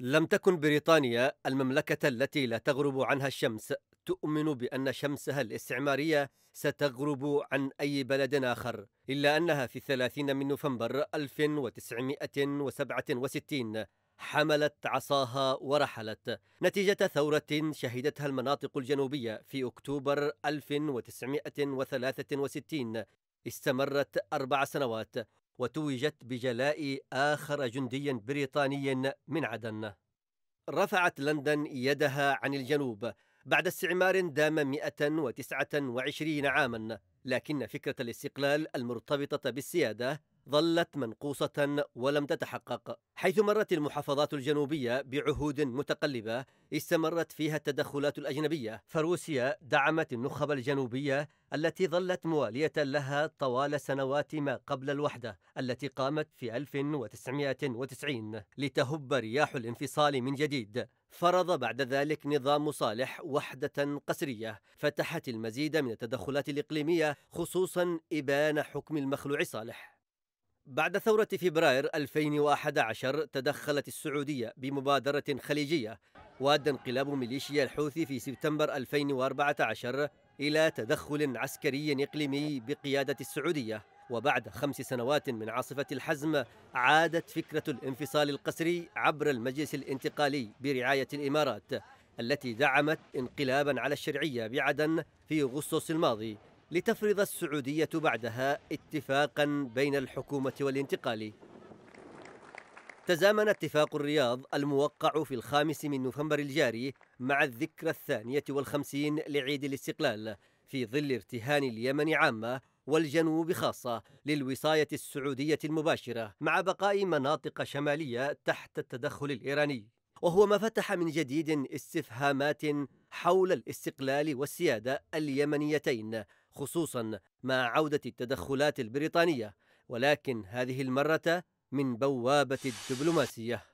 لم تكن بريطانيا المملكة التي لا تغرب عنها الشمس تؤمن بأن شمسها الاستعمارية ستغرب عن أي بلد آخر إلا أنها في 30 من نوفمبر 1967 حملت عصاها ورحلت نتيجة ثورة شهدتها المناطق الجنوبية في أكتوبر 1963 استمرت أربع سنوات وتوجت بجلاء آخر جندي بريطاني من عدن رفعت لندن يدها عن الجنوب بعد استعمار دام 129 عاما لكن فكرة الاستقلال المرتبطة بالسيادة ظلت منقوصة ولم تتحقق حيث مرت المحافظات الجنوبية بعهود متقلبة استمرت فيها التدخلات الأجنبية فروسيا دعمت النخب الجنوبية التي ظلت موالية لها طوال سنوات ما قبل الوحدة التي قامت في 1990 لتهب رياح الانفصال من جديد فرض بعد ذلك نظام صالح وحدة قسرية فتحت المزيد من التدخلات الإقليمية خصوصا إبان حكم المخلوع صالح بعد ثورة فبراير 2011 تدخلت السعودية بمبادرة خليجية وأدى انقلاب ميليشيا الحوثي في سبتمبر 2014 إلى تدخل عسكري إقليمي بقيادة السعودية وبعد خمس سنوات من عاصفة الحزم عادت فكرة الانفصال القسري عبر المجلس الانتقالي برعاية الإمارات التي دعمت انقلابا على الشرعية بعدن في أغسطس الماضي لتفرض السعودية بعدها اتفاقا بين الحكومة والانتقال تزامن اتفاق الرياض الموقع في الخامس من نوفمبر الجاري مع الذكرى الثانية والخمسين لعيد الاستقلال في ظل ارتهان اليمن عامة والجنوب خاصة للوصاية السعودية المباشرة مع بقاء مناطق شمالية تحت التدخل الإيراني وهو ما فتح من جديد استفهامات حول الاستقلال والسيادة اليمنيتين خصوصا مع عودة التدخلات البريطانية ولكن هذه المرة من بوابة الدبلوماسية